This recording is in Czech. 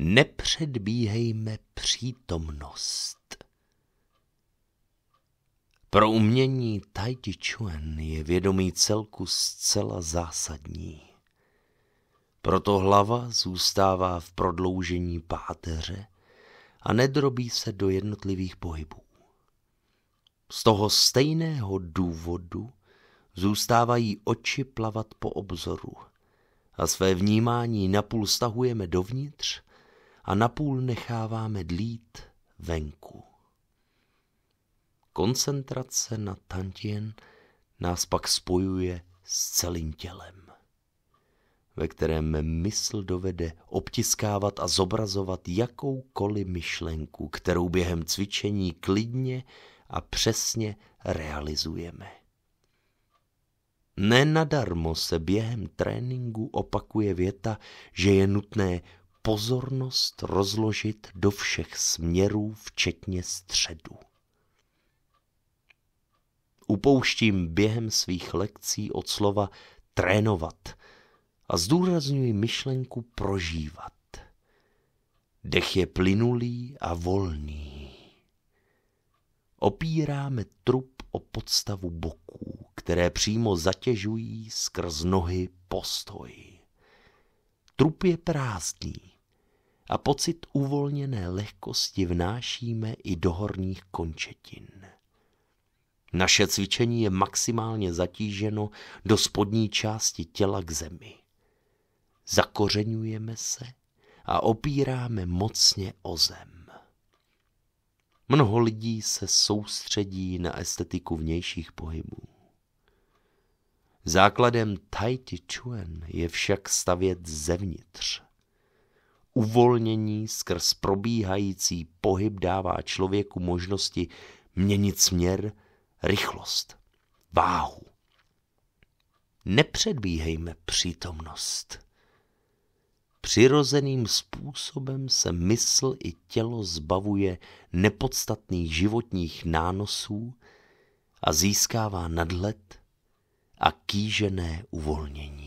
nepředbíhejme přítomnost. Pro umění Tai Chi Chuan je vědomí celku zcela zásadní. Proto hlava zůstává v prodloužení páteře a nedrobí se do jednotlivých pohybů. Z toho stejného důvodu zůstávají oči plavat po obzoru a své vnímání napůl stahujeme dovnitř a napůl necháváme dlít venku. Koncentrace na Tantien nás pak spojuje s celým tělem, ve kterém mysl dovede obtiskávat a zobrazovat jakoukoliv myšlenku, kterou během cvičení klidně a přesně realizujeme. Nenadarmo se během tréninku opakuje věta, že je nutné pozornost rozložit do všech směrů, včetně středu. Upouštím během svých lekcí od slova trénovat a zdůrazňuji myšlenku prožívat. Dech je plynulý a volný. Opíráme trup o podstavu boků, které přímo zatěžují skrz nohy postoj. Trup je prázdný a pocit uvolněné lehkosti vnášíme i do horních končetin. Naše cvičení je maximálně zatíženo do spodní části těla k zemi. Zakořenujeme se a opíráme mocně o zem. Mnoho lidí se soustředí na estetiku vnějších pohybů. Základem Tai Chi Chuan je však stavět zevnitř. Uvolnění skrz probíhající pohyb dává člověku možnosti měnit směr, rychlost, váhu. Nepředbíhejme přítomnost. Přirozeným způsobem se mysl i tělo zbavuje nepodstatných životních nánosů a získává nadhled – a kýžené uvolnění.